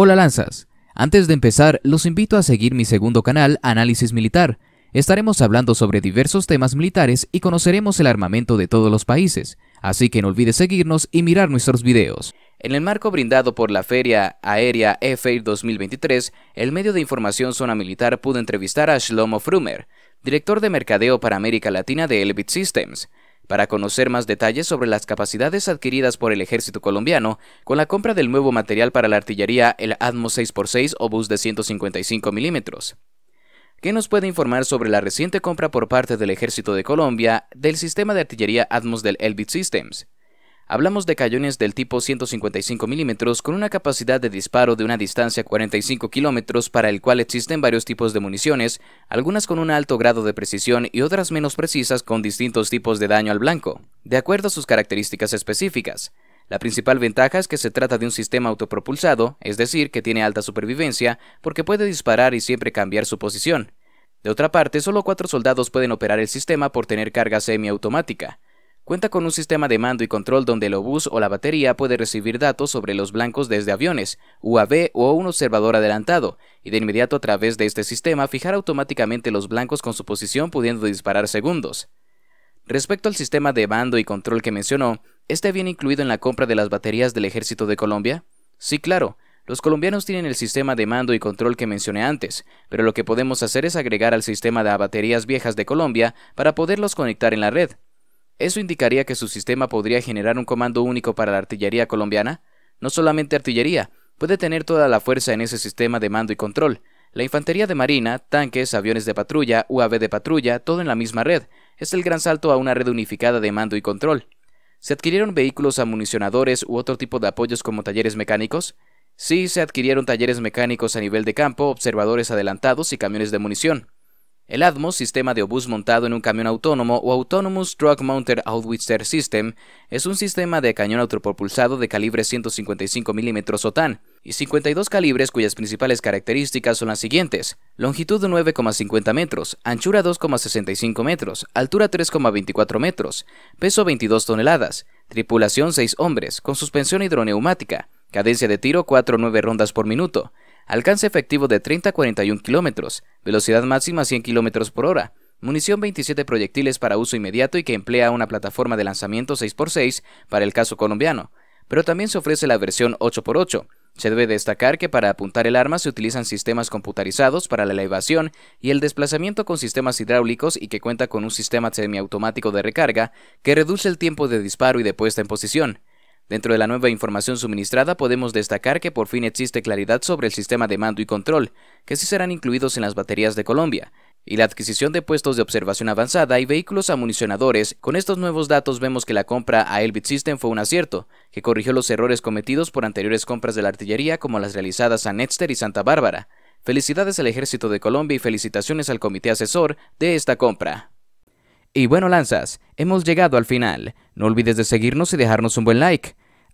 Hola Lanzas, antes de empezar los invito a seguir mi segundo canal Análisis Militar. Estaremos hablando sobre diversos temas militares y conoceremos el armamento de todos los países, así que no olvides seguirnos y mirar nuestros videos. En el marco brindado por la Feria Aérea FAI 2023, el medio de información Zona Militar pudo entrevistar a Shlomo Frumer, director de mercadeo para América Latina de Elbit Systems, para conocer más detalles sobre las capacidades adquiridas por el ejército colombiano con la compra del nuevo material para la artillería, el Atmos 6x6 obús de 155 milímetros. ¿Qué nos puede informar sobre la reciente compra por parte del Ejército de Colombia del sistema de artillería Atmos del Elbit Systems? Hablamos de cañones del tipo 155 milímetros con una capacidad de disparo de una distancia 45 kilómetros para el cual existen varios tipos de municiones, algunas con un alto grado de precisión y otras menos precisas con distintos tipos de daño al blanco, de acuerdo a sus características específicas. La principal ventaja es que se trata de un sistema autopropulsado, es decir, que tiene alta supervivencia, porque puede disparar y siempre cambiar su posición. De otra parte, solo cuatro soldados pueden operar el sistema por tener carga semiautomática. Cuenta con un sistema de mando y control donde el obús o la batería puede recibir datos sobre los blancos desde aviones, UAV o un observador adelantado, y de inmediato a través de este sistema fijar automáticamente los blancos con su posición pudiendo disparar segundos. Respecto al sistema de mando y control que mencionó, ¿este viene incluido en la compra de las baterías del Ejército de Colombia? Sí, claro. Los colombianos tienen el sistema de mando y control que mencioné antes, pero lo que podemos hacer es agregar al sistema de baterías viejas de Colombia para poderlos conectar en la red. Eso indicaría que su sistema podría generar un comando único para la artillería colombiana. No solamente artillería, puede tener toda la fuerza en ese sistema de mando y control. La infantería de marina, tanques, aviones de patrulla, UAV de patrulla, todo en la misma red. Es el gran salto a una red unificada de mando y control. ¿Se adquirieron vehículos amunicionadores u otro tipo de apoyos como talleres mecánicos? Sí, se adquirieron talleres mecánicos a nivel de campo, observadores adelantados y camiones de munición. El ATMOS, sistema de obús montado en un camión autónomo o Autonomous Truck Mounted Outwitzer System, es un sistema de cañón autopropulsado de calibre 155 mm OTAN y 52 calibres cuyas principales características son las siguientes. Longitud 9,50 metros, anchura 2,65 metros, altura 3,24 metros, peso 22 toneladas, tripulación 6 hombres, con suspensión hidroneumática, cadencia de tiro 4-9 rondas por minuto, alcance efectivo de 30 a 41 kilómetros, velocidad máxima 100 kilómetros por hora, munición 27 proyectiles para uso inmediato y que emplea una plataforma de lanzamiento 6x6 para el caso colombiano, pero también se ofrece la versión 8x8. Se debe destacar que para apuntar el arma se utilizan sistemas computarizados para la elevación y el desplazamiento con sistemas hidráulicos y que cuenta con un sistema semiautomático de recarga que reduce el tiempo de disparo y de puesta en posición. Dentro de la nueva información suministrada podemos destacar que por fin existe claridad sobre el sistema de mando y control, que sí serán incluidos en las baterías de Colombia, y la adquisición de puestos de observación avanzada y vehículos amunicionadores. Con estos nuevos datos vemos que la compra a Elbit System fue un acierto, que corrigió los errores cometidos por anteriores compras de la artillería como las realizadas a Netster y Santa Bárbara. Felicidades al Ejército de Colombia y felicitaciones al comité asesor de esta compra. Y bueno, lanzas, hemos llegado al final. No olvides de seguirnos y dejarnos un buen like.